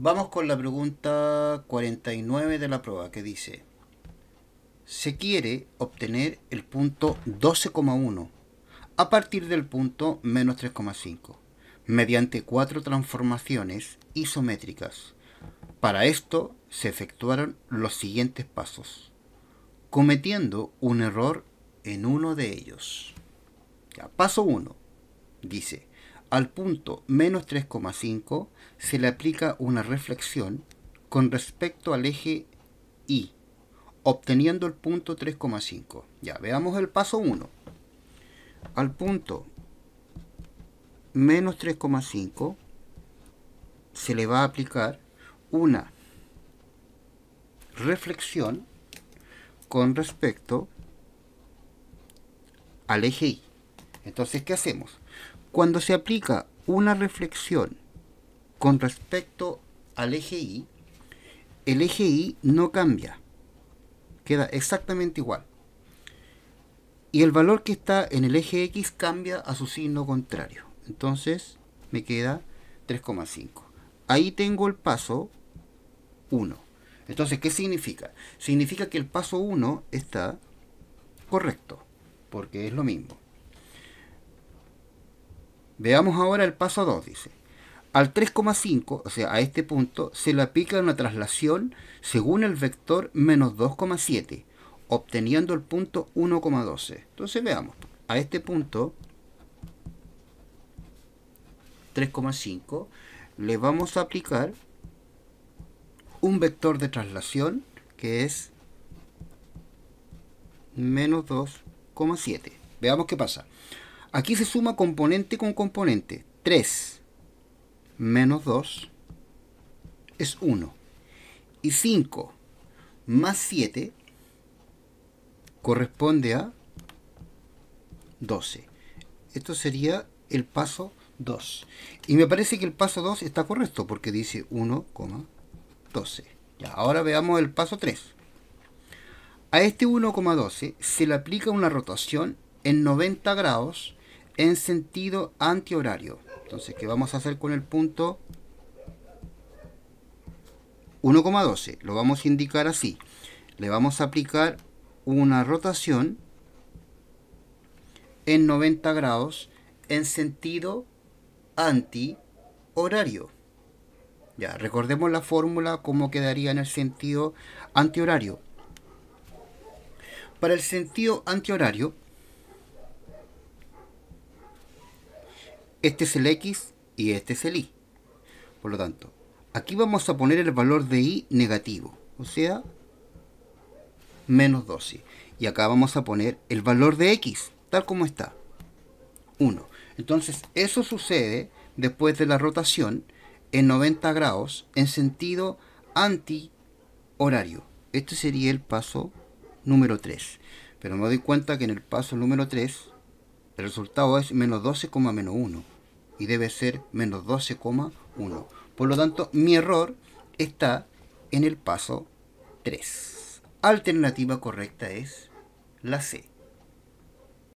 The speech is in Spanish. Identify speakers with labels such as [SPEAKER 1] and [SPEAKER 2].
[SPEAKER 1] Vamos con la pregunta 49 de la prueba que dice, se quiere obtener el punto 12,1 a partir del punto menos 3,5 mediante cuatro transformaciones isométricas. Para esto se efectuaron los siguientes pasos, cometiendo un error en uno de ellos. paso 1. Dice, al punto menos 3,5 se le aplica una reflexión con respecto al eje Y, obteniendo el punto 3,5. Ya, veamos el paso 1. Al punto menos 3,5 se le va a aplicar una reflexión con respecto al eje Y. Entonces, ¿qué hacemos? Cuando se aplica una reflexión con respecto al eje Y, el eje Y no cambia, queda exactamente igual. Y el valor que está en el eje X cambia a su signo contrario. Entonces me queda 3,5. Ahí tengo el paso 1. Entonces, ¿qué significa? Significa que el paso 1 está correcto, porque es lo mismo. Veamos ahora el paso 2, dice. Al 3,5, o sea, a este punto, se le aplica una traslación según el vector menos 2,7, obteniendo el punto 1,12. Entonces veamos, a este punto, 3,5, le vamos a aplicar un vector de traslación que es menos 2,7. Veamos qué pasa. Aquí se suma componente con componente. 3 menos 2 es 1. Y 5 más 7 corresponde a 12. Esto sería el paso 2. Y me parece que el paso 2 está correcto porque dice 1,12. ahora veamos el paso 3. A este 1,12 se le aplica una rotación en 90 grados en sentido antihorario. Entonces, ¿qué vamos a hacer con el punto 1,12? Lo vamos a indicar así. Le vamos a aplicar una rotación en 90 grados en sentido antihorario. Ya, recordemos la fórmula como quedaría en el sentido antihorario. Para el sentido antihorario, Este es el X y este es el Y. Por lo tanto, aquí vamos a poner el valor de Y negativo, o sea, menos 12. Y acá vamos a poner el valor de X, tal como está, 1. Entonces, eso sucede después de la rotación en 90 grados en sentido antihorario. Este sería el paso número 3. Pero me doy cuenta que en el paso número 3 el resultado es menos 12, menos 1 y debe ser menos 12,1. Por lo tanto, mi error está en el paso 3. Alternativa correcta es la C.